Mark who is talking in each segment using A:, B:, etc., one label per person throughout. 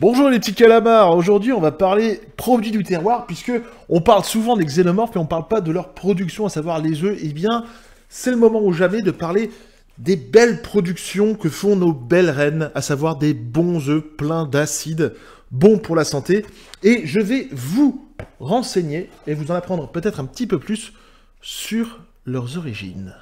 A: Bonjour les petits calamars, aujourd'hui on va parler produits du terroir puisque on parle souvent des xénomorphes et on parle pas de leur production, à savoir les œufs, et eh bien c'est le moment ou jamais de parler des belles productions que font nos belles reines, à savoir des bons œufs pleins d'acide, bons pour la santé, et je vais vous renseigner et vous en apprendre peut-être un petit peu plus sur leurs origines.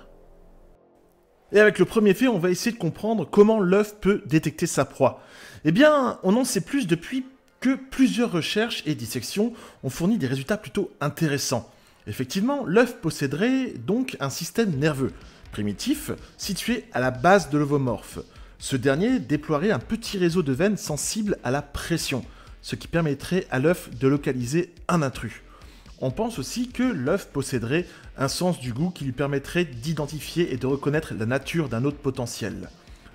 A: Et avec le premier fait, on va essayer de comprendre comment l'œuf peut détecter sa proie. Eh bien, on en sait plus depuis que plusieurs recherches et dissections ont fourni des résultats plutôt intéressants. Effectivement, l'œuf posséderait donc un système nerveux primitif situé à la base de l'ovomorphe. Ce dernier déploierait un petit réseau de veines sensibles à la pression, ce qui permettrait à l'œuf de localiser un intrus on pense aussi que l'œuf posséderait un sens du goût qui lui permettrait d'identifier et de reconnaître la nature d'un autre potentiel.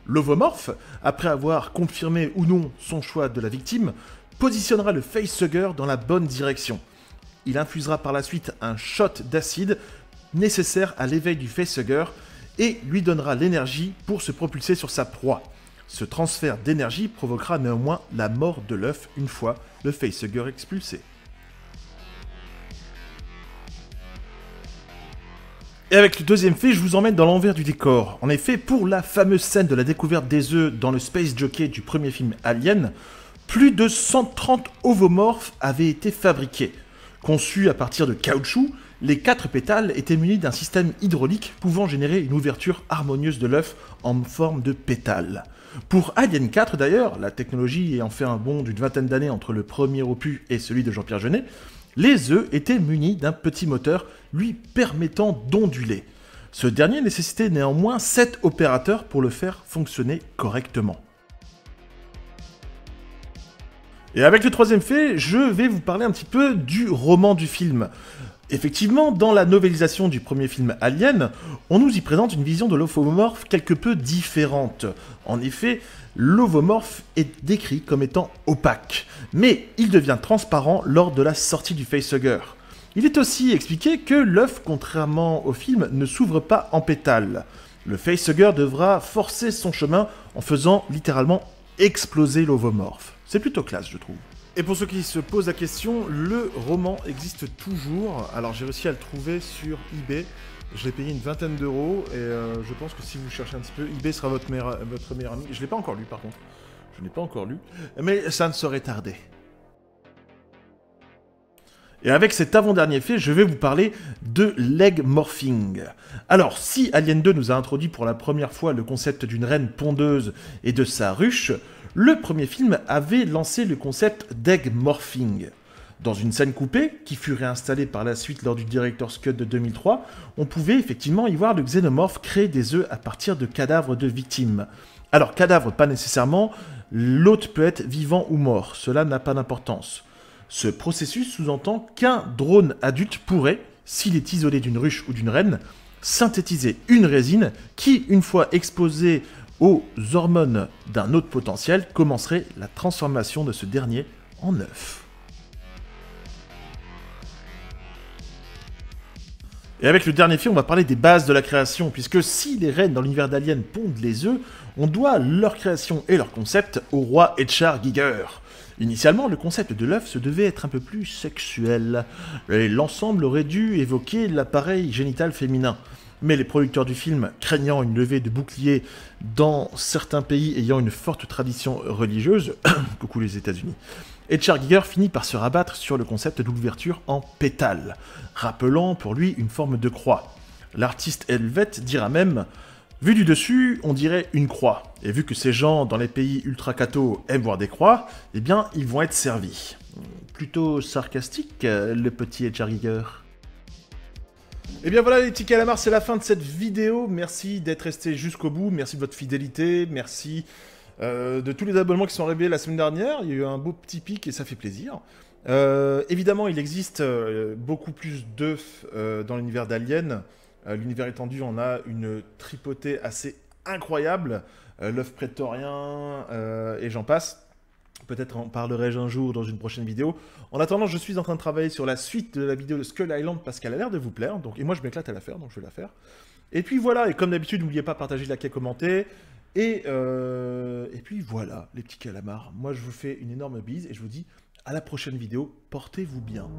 A: L'ovomorphe, après avoir confirmé ou non son choix de la victime, positionnera le facehugger dans la bonne direction. Il infusera par la suite un shot d'acide nécessaire à l'éveil du facehugger et lui donnera l'énergie pour se propulser sur sa proie. Ce transfert d'énergie provoquera néanmoins la mort de l'œuf une fois le facehugger expulsé. Et avec le deuxième fait, je vous emmène dans l'envers du décor. En effet, pour la fameuse scène de la découverte des œufs dans le Space Jockey du premier film Alien, plus de 130 ovomorphes avaient été fabriqués. Conçus à partir de caoutchouc, les quatre pétales étaient munis d'un système hydraulique pouvant générer une ouverture harmonieuse de l'œuf en forme de pétale. Pour Alien 4 d'ailleurs, la technologie ayant fait un bond d'une vingtaine d'années entre le premier opus et celui de Jean-Pierre Jeunet, les œufs étaient munis d'un petit moteur lui permettant d'onduler. Ce dernier nécessitait néanmoins 7 opérateurs pour le faire fonctionner correctement. Et avec le troisième fait, je vais vous parler un petit peu du roman du film. Effectivement, dans la novélisation du premier film Alien, on nous y présente une vision de l'ovomorphe quelque peu différente. En effet, l'ovomorphe est décrit comme étant opaque, mais il devient transparent lors de la sortie du facehugger. Il est aussi expliqué que l'œuf, contrairement au film, ne s'ouvre pas en pétale. Le facehugger devra forcer son chemin en faisant littéralement exploser l'ovomorphe. C'est plutôt classe, je trouve. Et pour ceux qui se posent la question, le roman existe toujours. Alors j'ai réussi à le trouver sur eBay. Je l'ai payé une vingtaine d'euros et euh, je pense que si vous cherchez un petit peu, eBay sera votre meilleur, votre meilleur ami. Je ne l'ai pas encore lu par contre. Je ne l'ai pas encore lu. Mais ça ne saurait tarder. Et avec cet avant-dernier fait, je vais vous parler de leg morphing. Alors, si Alien 2 nous a introduit pour la première fois le concept d'une reine pondeuse et de sa ruche, le premier film avait lancé le concept d'egg morphing. Dans une scène coupée, qui fut réinstallée par la suite lors du Director's Cut de 2003, on pouvait effectivement y voir le xénomorphe créer des œufs à partir de cadavres de victimes. Alors, cadavres pas nécessairement, l'hôte peut être vivant ou mort, cela n'a pas d'importance. Ce processus sous-entend qu'un drone adulte pourrait, s'il est isolé d'une ruche ou d'une reine, synthétiser une résine qui, une fois exposée aux hormones d'un autre potentiel, commencerait la transformation de ce dernier en œuf. Et avec le dernier film, on va parler des bases de la création, puisque si les reines dans l'univers d'Alien pondent les œufs, on doit leur création et leur concept au roi Edchar Giger. Initialement, le concept de l'œuf se devait être un peu plus sexuel, l'ensemble aurait dû évoquer l'appareil génital féminin. Mais les producteurs du film, craignant une levée de boucliers dans certains pays ayant une forte tradition religieuse, coucou les États-Unis, et Giger finit par se rabattre sur le concept d'ouverture en pétale, rappelant pour lui une forme de croix. L'artiste helvète dira même Vu du dessus, on dirait une croix, et vu que ces gens dans les pays ultra-cathos aiment voir des croix, eh bien, ils vont être servis. Plutôt sarcastique, le petit Giger. Et eh bien voilà les tickets à la c'est la fin de cette vidéo. Merci d'être resté jusqu'au bout, merci de votre fidélité, merci euh, de tous les abonnements qui sont arrivés la semaine dernière, il y a eu un beau petit pic et ça fait plaisir. Euh, évidemment, il existe euh, beaucoup plus d'œufs dans l'univers d'Alien. l'univers étendu on a une tripotée assez incroyable. L'œuf prétorien et j'en passe. Peut-être en parlerai-je un jour dans une prochaine vidéo. En attendant, je suis en train de travailler sur la suite de la vidéo de Skull Island parce qu'elle a l'air de vous plaire. Donc, et moi, je m'éclate à la faire, donc je vais la faire. Et puis voilà, et comme d'habitude, n'oubliez pas de partager, de liker, commenter. Et, euh, et puis voilà, les petits calamars. Moi, je vous fais une énorme bise et je vous dis à la prochaine vidéo. Portez-vous bien.